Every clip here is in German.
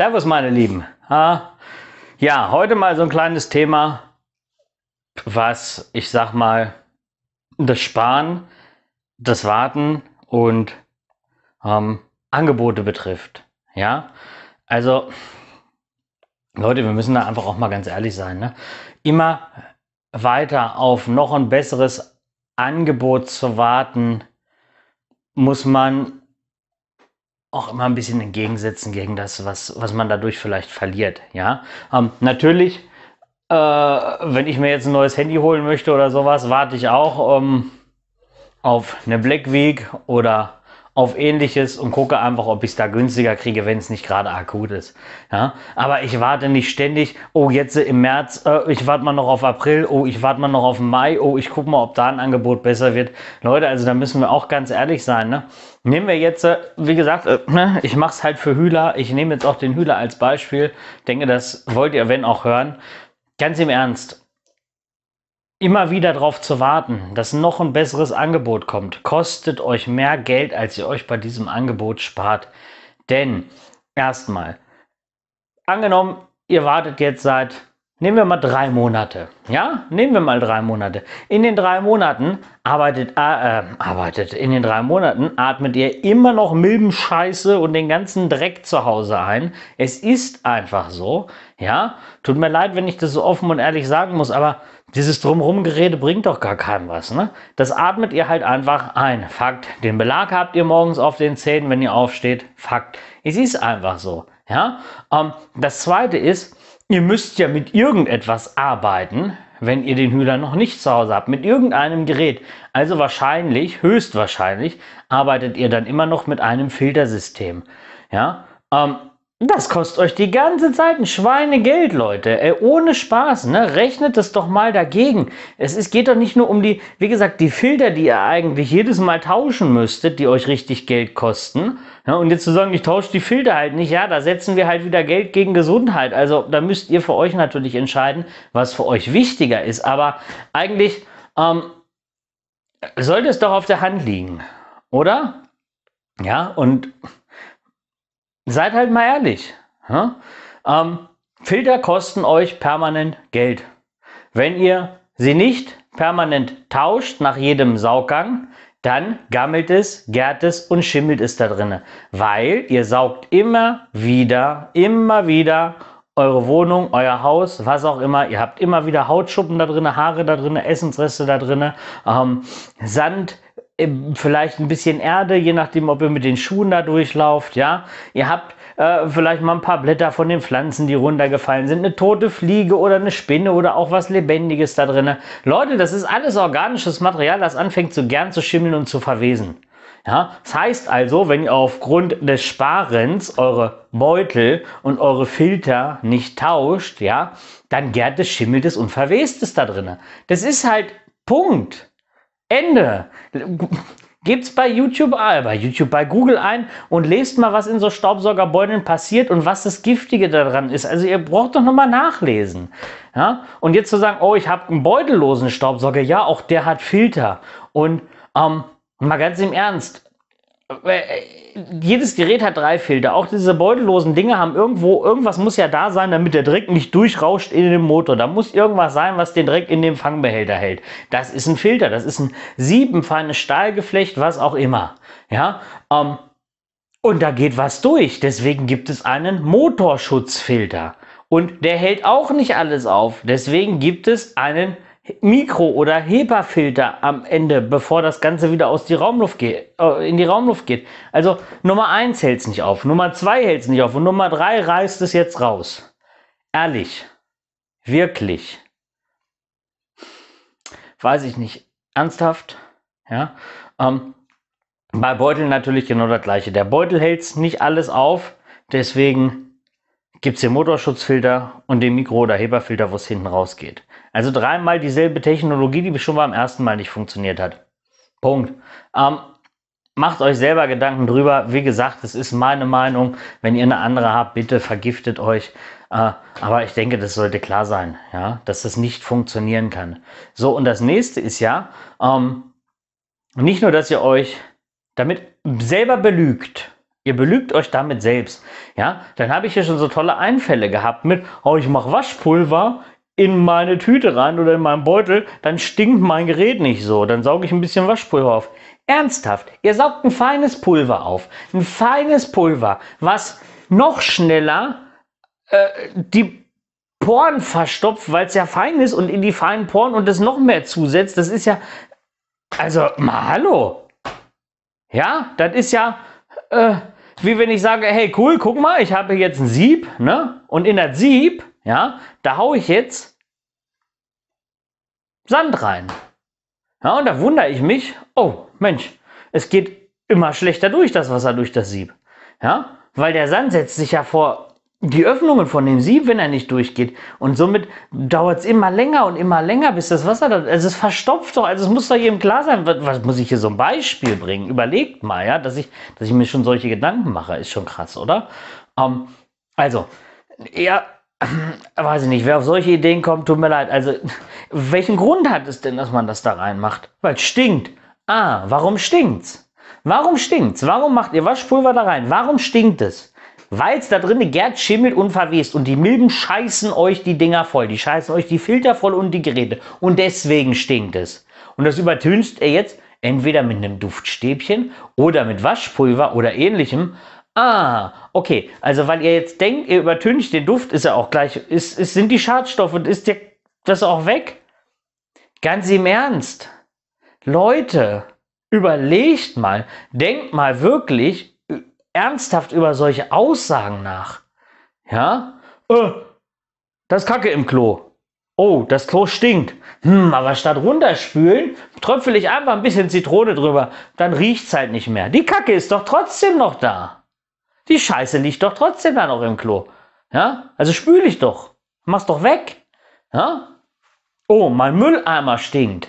Servus, meine Lieben. ja, heute mal so ein kleines Thema, was ich sag mal, das Sparen, das Warten und ähm, Angebote betrifft. Ja, also Leute, wir müssen da einfach auch mal ganz ehrlich sein. Ne? Immer weiter auf noch ein besseres Angebot zu warten, muss man auch immer ein bisschen entgegensetzen gegen das, was, was man dadurch vielleicht verliert. Ja, ähm, natürlich, äh, wenn ich mir jetzt ein neues Handy holen möchte oder sowas, warte ich auch ähm, auf eine Black Week oder auf ähnliches und gucke einfach, ob ich es da günstiger kriege, wenn es nicht gerade akut ist. Ja? Aber ich warte nicht ständig, oh, jetzt im März, äh, ich warte mal noch auf April, oh, ich warte mal noch auf Mai, oh, ich gucke mal, ob da ein Angebot besser wird. Leute, also da müssen wir auch ganz ehrlich sein. Ne? Nehmen wir jetzt, äh, wie gesagt, äh, ne, ich mache es halt für Hühler. Ich nehme jetzt auch den Hühler als Beispiel. Denke, das wollt ihr, wenn auch, hören. Ganz im Ernst, immer wieder darauf zu warten, dass noch ein besseres Angebot kommt, kostet euch mehr Geld, als ihr euch bei diesem Angebot spart. Denn erstmal, angenommen, ihr wartet jetzt seit, nehmen wir mal drei Monate, ja, nehmen wir mal drei Monate. In den drei Monaten arbeitet, äh, äh arbeitet, in den drei Monaten atmet ihr immer noch Milbenscheiße und den ganzen Dreck zu Hause ein. Es ist einfach so, ja. Tut mir leid, wenn ich das so offen und ehrlich sagen muss, aber dieses Drumherum-Gerede bringt doch gar keinem was. Ne? Das atmet ihr halt einfach ein. Fakt. Den Belag habt ihr morgens auf den Zähnen, wenn ihr aufsteht. Fakt. Es ist einfach so. Ja? Ähm, das zweite ist, ihr müsst ja mit irgendetwas arbeiten, wenn ihr den Hühler noch nicht zu Hause habt, mit irgendeinem Gerät. Also wahrscheinlich, höchstwahrscheinlich, arbeitet ihr dann immer noch mit einem Filtersystem. Ja? Ähm, das kostet euch die ganze Zeit ein Schweinegeld, Leute. Ey, ohne Spaß, ne? Rechnet das doch mal dagegen. Es ist, geht doch nicht nur um die, wie gesagt, die Filter, die ihr eigentlich jedes Mal tauschen müsstet, die euch richtig Geld kosten. Ja, und jetzt zu sagen, ich tausche die Filter halt nicht, ja, da setzen wir halt wieder Geld gegen Gesundheit. Also da müsst ihr für euch natürlich entscheiden, was für euch wichtiger ist. Aber eigentlich ähm, sollte es doch auf der Hand liegen, oder? Ja, und seid halt mal ehrlich. Ja? Ähm, Filter kosten euch permanent Geld. Wenn ihr sie nicht permanent tauscht nach jedem Sauggang, dann gammelt es, gärt es und schimmelt es da drinne, weil ihr saugt immer wieder, immer wieder eure Wohnung, euer Haus, was auch immer. Ihr habt immer wieder Hautschuppen da drin, Haare da drin, Essensreste da drin, ähm, Sand, vielleicht ein bisschen Erde, je nachdem, ob ihr mit den Schuhen da durchlauft, ja. Ihr habt äh, vielleicht mal ein paar Blätter von den Pflanzen, die runtergefallen sind, eine tote Fliege oder eine Spinne oder auch was Lebendiges da drin. Leute, das ist alles organisches Material, das anfängt so gern zu schimmeln und zu verwesen. Ja, das heißt also, wenn ihr aufgrund des Sparens eure Beutel und eure Filter nicht tauscht, ja, dann gärt es, schimmelt es und verwest es da drin. Das ist halt Punkt. Ende. Gibt's bei YouTube, äh, bei YouTube, bei Google ein und lest mal, was in so Staubsaugerbeuteln passiert und was das Giftige daran ist. Also ihr braucht doch nochmal nachlesen. Ja? Und jetzt zu sagen, oh, ich habe einen beutellosen Staubsauger, ja, auch der hat Filter. Und ähm, mal ganz im Ernst, äh, jedes Gerät hat drei Filter. Auch diese beutellosen Dinge haben irgendwo, irgendwas muss ja da sein, damit der Dreck nicht durchrauscht in den Motor. Da muss irgendwas sein, was den Dreck in dem Fangbehälter hält. Das ist ein Filter, das ist ein siebenfeines Stahlgeflecht, was auch immer. Ja, ähm, und da geht was durch. Deswegen gibt es einen Motorschutzfilter. Und der hält auch nicht alles auf. Deswegen gibt es einen Mikro- oder HEPA-Filter am Ende, bevor das Ganze wieder aus die Raumluft geht, äh, in die Raumluft geht. Also Nummer 1 hält es nicht auf, Nummer 2 hält es nicht auf und Nummer 3 reißt es jetzt raus. Ehrlich, wirklich, weiß ich nicht, ernsthaft, ja. Ähm, bei Beutel natürlich genau das gleiche. Der Beutel hält es nicht alles auf, deswegen gibt es den Motorschutzfilter und den Mikro- oder Heberfilter, wo es hinten rausgeht. Also dreimal dieselbe Technologie, die schon beim ersten Mal nicht funktioniert hat. Punkt. Ähm, macht euch selber Gedanken drüber. Wie gesagt, es ist meine Meinung. Wenn ihr eine andere habt, bitte vergiftet euch. Äh, aber ich denke, das sollte klar sein, ja, dass das nicht funktionieren kann. So, und das nächste ist ja, ähm, nicht nur, dass ihr euch damit selber belügt, Ihr belügt euch damit selbst. Ja, dann habe ich hier schon so tolle Einfälle gehabt mit, oh, ich mache Waschpulver, in meine Tüte rein oder in meinen Beutel, dann stinkt mein Gerät nicht so. Dann sauge ich ein bisschen Waschpulver auf. Ernsthaft, ihr saugt ein feines Pulver auf. Ein feines Pulver, was noch schneller äh, die Poren verstopft, weil es ja fein ist und in die feinen Poren und das noch mehr zusetzt. Das ist ja. Also, mal hallo. Ja, das ist ja. Äh, wie wenn ich sage, hey cool, guck mal, ich habe jetzt ein Sieb, ne? Und in das Sieb, ja, da haue ich jetzt Sand rein. Ja, und da wundere ich mich, oh Mensch, es geht immer schlechter durch das Wasser durch das Sieb. Ja, weil der Sand setzt sich ja vor die Öffnungen von dem Sieb, wenn er nicht durchgeht. Und somit dauert es immer länger und immer länger, bis das Wasser, da, also es verstopft doch, also es muss doch jedem klar sein, was, was muss ich hier so ein Beispiel bringen? Überlegt mal, ja, dass ich, dass ich mir schon solche Gedanken mache, ist schon krass, oder? Ähm, also, ja, Weiß ich nicht, wer auf solche Ideen kommt, tut mir leid. Also, welchen Grund hat es denn, dass man das da reinmacht? Weil es stinkt. Ah, warum stinkt's? Warum stinkt's? Warum macht ihr Waschpulver da rein? Warum stinkt es? Weil es da drin gärt, schimmelt und verwest und die Milben scheißen euch die Dinger voll. Die scheißen euch die Filter voll und die Geräte. Und deswegen stinkt es. Und das übertünst er jetzt entweder mit einem Duftstäbchen oder mit Waschpulver oder ähnlichem. Ah, okay. Also weil ihr jetzt denkt, ihr übertüncht den Duft, ist ja auch gleich, ist, ist, sind die Schadstoffe und ist der, das auch weg? Ganz im Ernst. Leute, überlegt mal, denkt mal wirklich äh, ernsthaft über solche Aussagen nach. Ja? Äh, das Kacke im Klo. Oh, das Klo stinkt. Hm, aber statt runterspülen, tröpfel ich einfach ein bisschen Zitrone drüber. Dann riecht es halt nicht mehr. Die Kacke ist doch trotzdem noch da. Die Scheiße liegt doch trotzdem dann noch im Klo. Ja? Also spüle ich doch. Mach's doch weg. Ja? Oh, mein Mülleimer stinkt.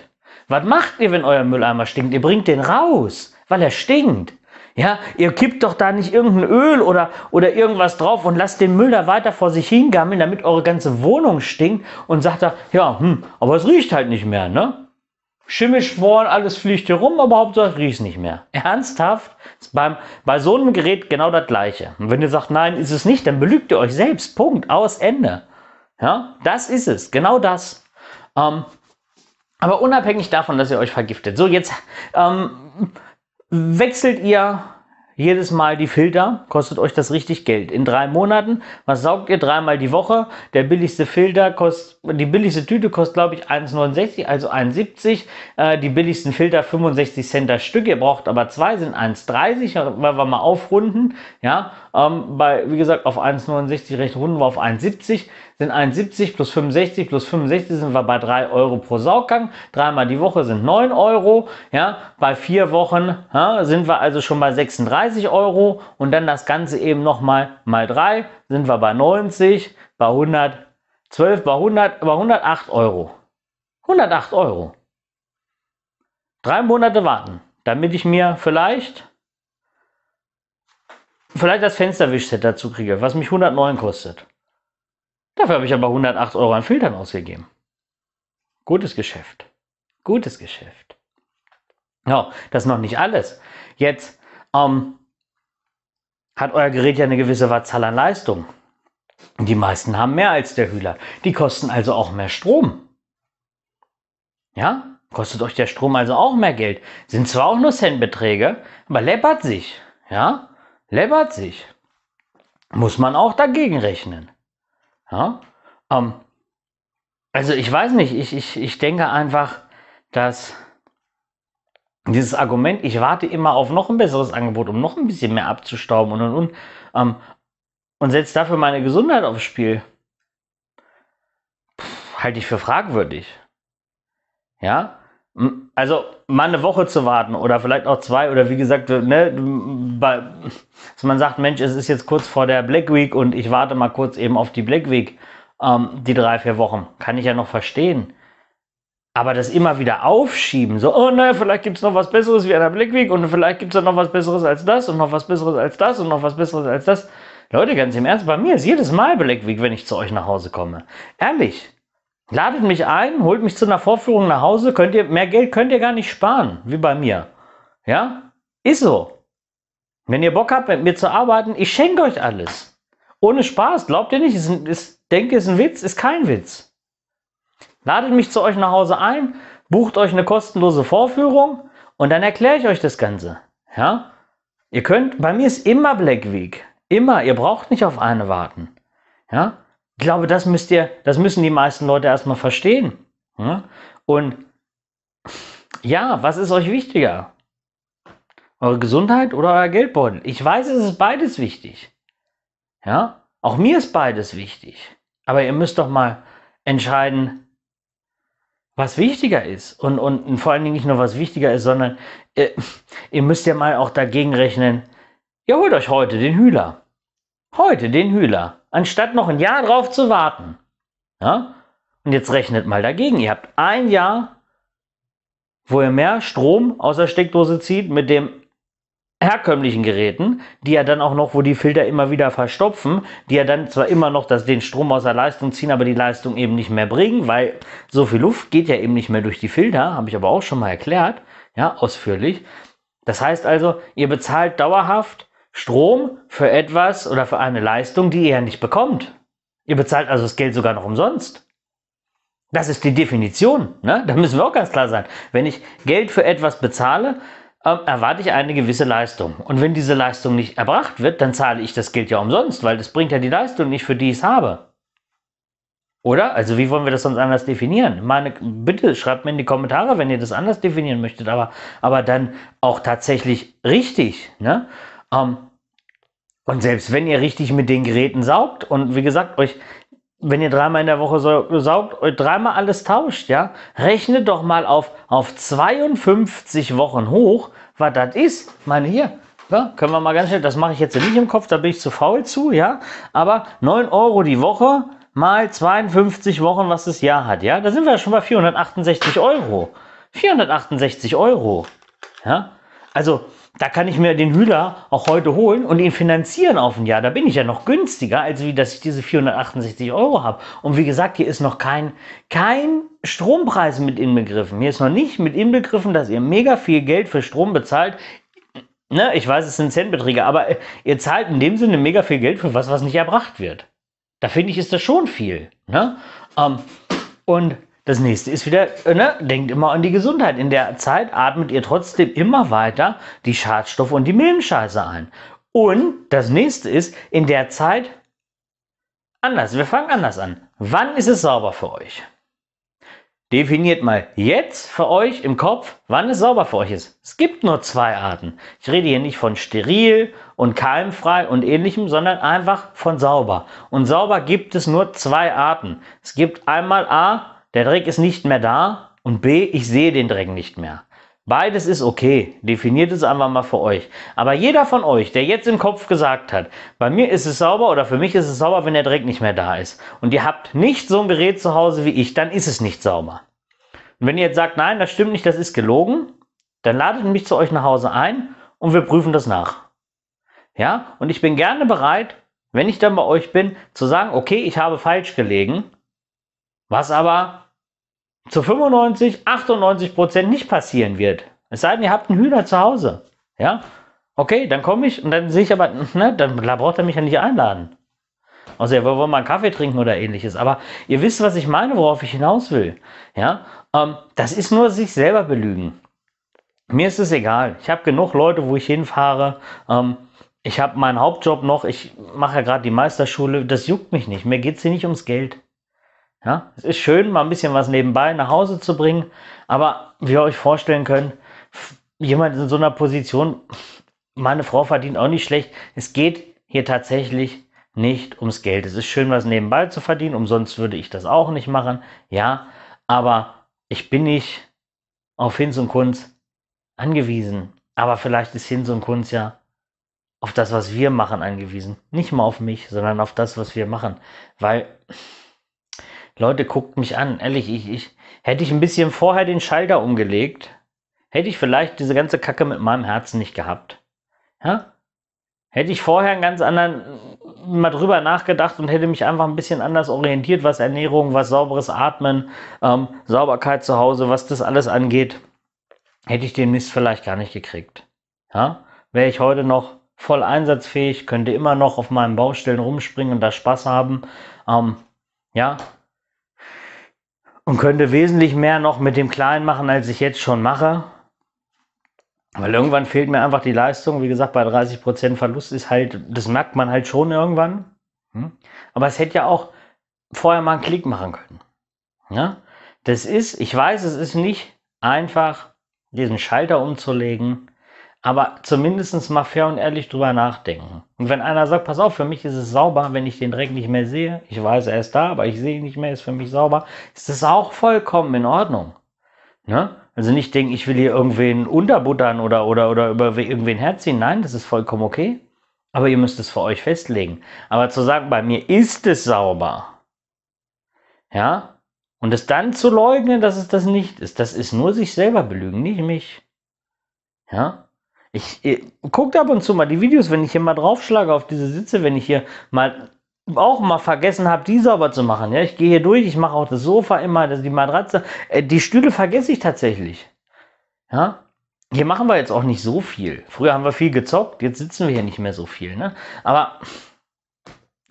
Was macht ihr, wenn euer Mülleimer stinkt? Ihr bringt den raus, weil er stinkt. Ja, ihr kippt doch da nicht irgendein Öl oder, oder irgendwas drauf und lasst den Müll da weiter vor sich hingammeln, damit eure ganze Wohnung stinkt und sagt da, ja, hm, aber es riecht halt nicht mehr, ne? Schimmelsporen, alles fliegt hier rum, aber Hauptsache riecht nicht mehr. Ernsthaft? Ist beim, bei so einem Gerät genau das gleiche. Und wenn ihr sagt, nein, ist es nicht, dann belügt ihr euch selbst. Punkt, aus, Ende. Ja, das ist es, genau das. Ähm, aber unabhängig davon, dass ihr euch vergiftet. So, jetzt ähm, wechselt ihr jedes Mal die Filter, kostet euch das richtig Geld. In drei Monaten, was saugt ihr dreimal die Woche? Der billigste Filter kostet, die billigste Tüte kostet, glaube ich, 1,69, also 1,70. Äh, die billigsten Filter 65 Cent das Stück. Ihr braucht aber zwei, sind 1,30, wenn wir mal aufrunden. Ja, ähm, bei, wie gesagt, auf 1,69 recht runden wir auf 1,70. Sind 1,70 plus 65 plus 65 sind wir bei 3 Euro pro Sauggang. Dreimal die Woche sind 9 Euro. Ja, bei vier Wochen ja, sind wir also schon bei 36 Euro. Und dann das Ganze eben nochmal mal 3 sind wir bei 90, bei 112, bei 100, bei 108 Euro. 108 Euro. Drei Monate warten, damit ich mir vielleicht Vielleicht das Fensterwischset dazu kriege, was mich 109 kostet. Dafür habe ich aber 108 Euro an Filtern ausgegeben. Gutes Geschäft. Gutes Geschäft. Ja, das ist noch nicht alles. Jetzt ähm, hat euer Gerät ja eine gewisse Wattzahl an Leistung. Die meisten haben mehr als der Hühler. Die kosten also auch mehr Strom. Ja, kostet euch der Strom also auch mehr Geld. Sind zwar auch nur Centbeträge, aber läppert sich. Ja, läppert sich. Muss man auch dagegen rechnen. Ja? Ähm, also ich weiß nicht, ich, ich, ich denke einfach, dass dieses Argument, ich warte immer auf noch ein besseres Angebot, um noch ein bisschen mehr abzustauben und und und, ähm, und setze dafür meine Gesundheit aufs Spiel, Pff, halte ich für fragwürdig. Ja, also mal eine Woche zu warten oder vielleicht auch zwei oder wie gesagt, ne, bei, dass man sagt, Mensch, es ist jetzt kurz vor der Black Week und ich warte mal kurz eben auf die Black Week, ähm, die drei, vier Wochen, kann ich ja noch verstehen. Aber das immer wieder aufschieben, so, oh naja, vielleicht gibt es noch was Besseres wie an der Black Week und vielleicht gibt es noch was Besseres als das und noch was Besseres als das und noch was Besseres als das. Leute, ganz im Ernst, bei mir ist jedes Mal Black Week, wenn ich zu euch nach Hause komme. Ehrlich. Ladet mich ein, holt mich zu einer Vorführung nach Hause, könnt ihr, mehr Geld könnt ihr gar nicht sparen, wie bei mir. Ja? Ist so. Wenn ihr Bock habt, mit mir zu arbeiten, ich schenke euch alles. Ohne Spaß, glaubt ihr nicht? Ist, ist, denkt ist ein Witz? Ist kein Witz. Ladet mich zu euch nach Hause ein, bucht euch eine kostenlose Vorführung und dann erkläre ich euch das Ganze. Ja? Ihr könnt, bei mir ist immer Black Week. Immer, ihr braucht nicht auf eine warten. Ja? Ich glaube, das müsst ihr, das müssen die meisten Leute erstmal verstehen. Und ja, was ist euch wichtiger? Eure Gesundheit oder euer Geldbeutel? Ich weiß, es ist beides wichtig. Ja, auch mir ist beides wichtig. Aber ihr müsst doch mal entscheiden, was wichtiger ist. Und, und, und vor allen Dingen nicht nur, was wichtiger ist, sondern äh, ihr müsst ja mal auch dagegen rechnen, ihr holt euch heute den Hühler. Heute den Hühler anstatt noch ein Jahr drauf zu warten. Ja? Und jetzt rechnet mal dagegen. Ihr habt ein Jahr, wo ihr mehr Strom aus der Steckdose zieht mit den herkömmlichen Geräten, die ja dann auch noch, wo die Filter immer wieder verstopfen, die ja dann zwar immer noch das, den Strom aus der Leistung ziehen, aber die Leistung eben nicht mehr bringen, weil so viel Luft geht ja eben nicht mehr durch die Filter, habe ich aber auch schon mal erklärt, ja, ausführlich. Das heißt also, ihr bezahlt dauerhaft Strom für etwas oder für eine Leistung, die ihr ja nicht bekommt. Ihr bezahlt also das Geld sogar noch umsonst. Das ist die Definition. Ne? Da müssen wir auch ganz klar sein. Wenn ich Geld für etwas bezahle, ähm, erwarte ich eine gewisse Leistung. Und wenn diese Leistung nicht erbracht wird, dann zahle ich das Geld ja umsonst, weil das bringt ja die Leistung nicht, für die ich es habe. Oder? Also wie wollen wir das sonst anders definieren? Meine, bitte schreibt mir in die Kommentare, wenn ihr das anders definieren möchtet, aber, aber dann auch tatsächlich richtig. Ne? Ähm, und selbst wenn ihr richtig mit den Geräten saugt und wie gesagt, euch, wenn ihr dreimal in der Woche saugt, euch dreimal alles tauscht, ja, rechnet doch mal auf, auf 52 Wochen hoch, was das ist. Meine hier, ja, können wir mal ganz schnell, das mache ich jetzt nicht im Kopf, da bin ich zu faul zu, ja. Aber 9 Euro die Woche mal 52 Wochen, was das Jahr hat, ja. Da sind wir schon bei 468 Euro. 468 Euro, ja. Also da kann ich mir den Hühler auch heute holen und ihn finanzieren auf ein Jahr. Da bin ich ja noch günstiger, als wie dass ich diese 468 Euro habe. Und wie gesagt, hier ist noch kein, kein Strompreis mit inbegriffen. Hier ist noch nicht mit inbegriffen, dass ihr mega viel Geld für Strom bezahlt. Ne, ich weiß, es sind Centbeträge, aber äh, ihr zahlt in dem Sinne mega viel Geld für was, was nicht erbracht wird. Da finde ich, ist das schon viel. Ne? Ähm, und das nächste ist wieder, äh, ne, denkt immer an die Gesundheit. In der Zeit atmet ihr trotzdem immer weiter die Schadstoffe und die Milchscheiße ein. Und das nächste ist, in der Zeit anders. Wir fangen anders an. Wann ist es sauber für euch? Definiert mal jetzt für euch im Kopf, wann es sauber für euch ist. Es gibt nur zwei Arten. Ich rede hier nicht von steril und keimfrei und ähnlichem, sondern einfach von sauber. Und sauber gibt es nur zwei Arten. Es gibt einmal A, der Dreck ist nicht mehr da und B, ich sehe den Dreck nicht mehr. Beides ist okay. Definiert es einfach mal für euch. Aber jeder von euch, der jetzt im Kopf gesagt hat, bei mir ist es sauber oder für mich ist es sauber, wenn der Dreck nicht mehr da ist. Und ihr habt nicht so ein Gerät zu Hause wie ich, dann ist es nicht sauber. Und wenn ihr jetzt sagt, nein, das stimmt nicht, das ist gelogen, dann ladet mich zu euch nach Hause ein und wir prüfen das nach. Ja? Und ich bin gerne bereit, wenn ich dann bei euch bin, zu sagen, okay, ich habe falsch gelegen was aber zu 95, 98 Prozent nicht passieren wird. Es sei denn, ihr habt einen Hühner zu Hause. Ja, okay, dann komme ich und dann sehe ich aber, ne, dann braucht er mich ja nicht einladen. Außer also, wir wollen mal einen Kaffee trinken oder ähnliches. Aber ihr wisst, was ich meine, worauf ich hinaus will. Ja, ähm, das ist nur sich selber belügen. Mir ist es egal. Ich habe genug Leute, wo ich hinfahre. Ähm, ich habe meinen Hauptjob noch. Ich mache ja gerade die Meisterschule. Das juckt mich nicht. Mir geht es hier nicht ums Geld. Ja, es ist schön, mal ein bisschen was nebenbei nach Hause zu bringen, aber wie ihr euch vorstellen könnt, jemand in so einer Position, meine Frau verdient auch nicht schlecht. Es geht hier tatsächlich nicht ums Geld. Es ist schön, was nebenbei zu verdienen, umsonst würde ich das auch nicht machen. Ja, aber ich bin nicht auf Hinz und Kunz angewiesen. Aber vielleicht ist Hinz und Kunz ja auf das, was wir machen, angewiesen. Nicht mal auf mich, sondern auf das, was wir machen. Weil Leute, guckt mich an. Ehrlich, ich, ich hätte ich ein bisschen vorher den Schalter umgelegt, hätte ich vielleicht diese ganze Kacke mit meinem Herzen nicht gehabt. Ja? Hätte ich vorher einen ganz anderen mal drüber nachgedacht und hätte mich einfach ein bisschen anders orientiert, was Ernährung, was sauberes Atmen, ähm, Sauberkeit zu Hause, was das alles angeht, hätte ich den Mist vielleicht gar nicht gekriegt. Ja? Wäre ich heute noch voll einsatzfähig, könnte immer noch auf meinen Baustellen rumspringen und da Spaß haben. Ähm, ja, und könnte wesentlich mehr noch mit dem Kleinen machen, als ich jetzt schon mache. Weil irgendwann fehlt mir einfach die Leistung. Wie gesagt, bei 30% Verlust ist halt, das merkt man halt schon irgendwann. Hm? Aber es hätte ja auch vorher mal einen Klick machen können. Ja? Das ist, ich weiß, es ist nicht einfach, diesen Schalter umzulegen aber zumindest mal fair und ehrlich drüber nachdenken. Und wenn einer sagt, pass auf, für mich ist es sauber, wenn ich den Dreck nicht mehr sehe, ich weiß, er ist da, aber ich sehe ihn nicht mehr, ist für mich sauber, ist das auch vollkommen in Ordnung. Ne? Also nicht denken, ich will hier irgendwen unterbuttern oder, oder, oder über irgendwen herziehen. Nein, das ist vollkommen okay. Aber ihr müsst es für euch festlegen. Aber zu sagen, bei mir ist es sauber, ja, und es dann zu leugnen, dass es das nicht ist, das ist nur sich selber belügen, nicht mich. Ja, ich, ich äh, gucke ab und zu mal die Videos, wenn ich hier mal draufschlage auf diese Sitze, wenn ich hier mal auch mal vergessen habe, die sauber zu machen. Ja, ich gehe hier durch, ich mache auch das Sofa immer, das, die Matratze. Äh, die Stühle vergesse ich tatsächlich. Ja, hier machen wir jetzt auch nicht so viel. Früher haben wir viel gezockt, jetzt sitzen wir hier nicht mehr so viel. Ne? Aber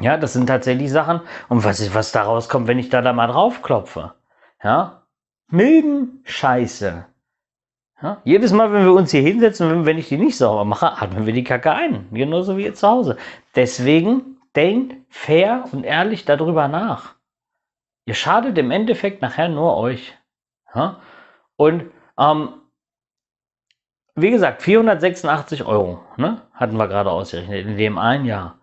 ja, das sind tatsächlich Sachen. Und was, ist, was da rauskommt, wenn ich da, da mal draufklopfe? klopfe? Ja, Milben, Scheiße. Ja? Jedes Mal, wenn wir uns hier hinsetzen, wenn ich die nicht sauber mache, atmen wir die Kacke ein. Genauso wie ihr zu Hause. Deswegen denkt fair und ehrlich darüber nach. Ihr schadet im Endeffekt nachher nur euch. Ja? Und ähm, wie gesagt, 486 Euro ne? hatten wir gerade ausgerechnet in dem einen Jahr.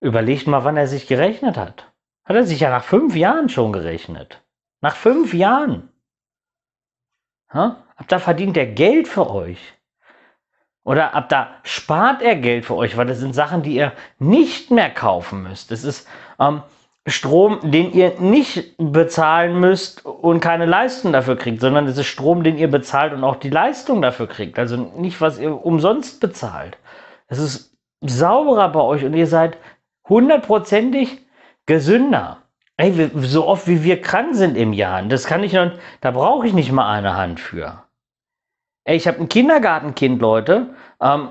Überlegt mal, wann er sich gerechnet hat. Hat er sich ja nach fünf Jahren schon gerechnet. Nach fünf Jahren. Ha? Ab da verdient er Geld für euch. Oder ab da spart er Geld für euch, weil das sind Sachen, die ihr nicht mehr kaufen müsst. Das ist ähm, Strom, den ihr nicht bezahlen müsst und keine Leistung dafür kriegt, sondern es ist Strom, den ihr bezahlt und auch die Leistung dafür kriegt. Also nicht, was ihr umsonst bezahlt. Es ist sauberer bei euch und ihr seid hundertprozentig gesünder. Ey, so oft wie wir krank sind im Jahr, das kann ich noch, da brauche ich nicht mal eine Hand für. Ey, ich habe ein Kindergartenkind, Leute. Ähm,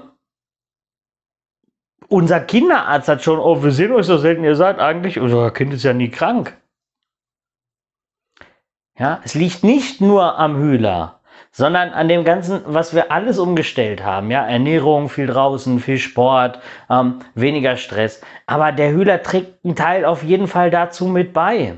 unser Kinderarzt hat schon, oh, wir sehen euch so selten, ihr seid eigentlich, unser Kind ist ja nie krank. Ja, es liegt nicht nur am Hühler sondern an dem Ganzen, was wir alles umgestellt haben. Ja, Ernährung, viel draußen, viel Sport, ähm, weniger Stress. Aber der Hühler trägt einen Teil auf jeden Fall dazu mit bei.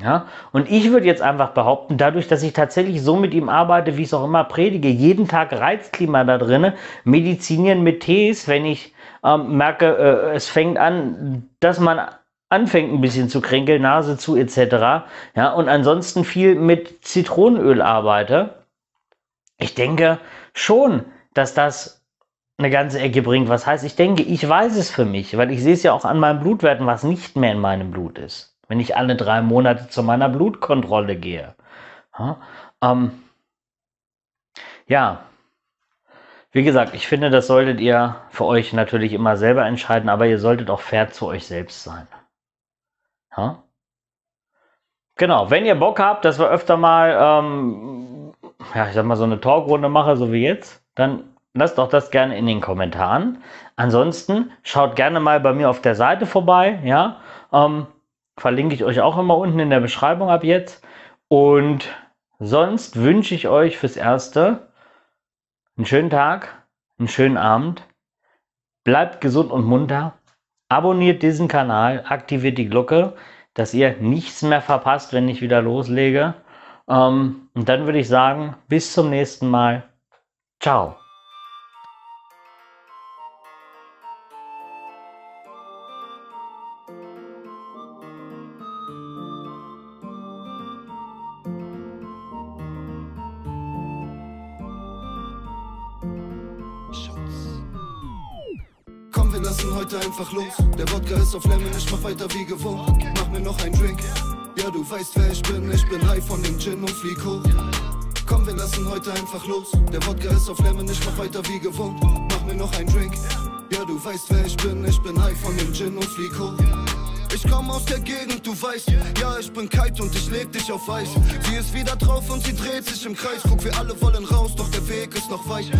Ja, und ich würde jetzt einfach behaupten, dadurch, dass ich tatsächlich so mit ihm arbeite, wie ich es auch immer predige, jeden Tag Reizklima da drinne, medizinieren mit Tees, wenn ich ähm, merke, äh, es fängt an, dass man anfängt ein bisschen zu kränkeln, Nase zu etc. Ja, und ansonsten viel mit Zitronenöl arbeite ich denke schon, dass das eine ganze Ecke bringt. Was heißt, ich denke, ich weiß es für mich, weil ich sehe es ja auch an meinen Blutwerten, was nicht mehr in meinem Blut ist, wenn ich alle drei Monate zu meiner Blutkontrolle gehe. ja, ähm, ja. wie gesagt, ich finde, das solltet ihr für euch natürlich immer selber entscheiden, aber ihr solltet auch fair zu euch selbst sein. Ja? Genau, wenn ihr Bock habt, dass wir öfter mal ähm, ja, ich sag mal, so eine Talkrunde mache, so wie jetzt, dann lasst doch das gerne in den Kommentaren. Ansonsten schaut gerne mal bei mir auf der Seite vorbei, ja. Ähm, verlinke ich euch auch immer unten in der Beschreibung ab jetzt. Und sonst wünsche ich euch fürs Erste einen schönen Tag, einen schönen Abend. Bleibt gesund und munter. Abonniert diesen Kanal, aktiviert die Glocke, dass ihr nichts mehr verpasst, wenn ich wieder loslege. Ähm, und dann würde ich sagen, bis zum nächsten Mal. Ciao. Komm, wir lassen heute einfach los. Der Wodka ist auf Lemon, ich mach weiter wie gewohnt. Mach mir noch einen Drink. Ja, du weißt, wer ich bin, ich bin high von dem Gin und flieg hoch. Komm, wir lassen heute einfach los. Der Wodka ist auf Lemon, ich mach weiter wie gewohnt. Mach mir noch einen Drink. Ja, du weißt, wer ich bin, ich bin high von dem Gin und flieg hoch. Ich komm aus der Gegend, du weißt. Ja, ich bin kalt und ich leg dich auf Eis. Sie ist wieder drauf und sie dreht sich im Kreis. Guck, wir alle wollen raus, doch der Weg ist noch weich.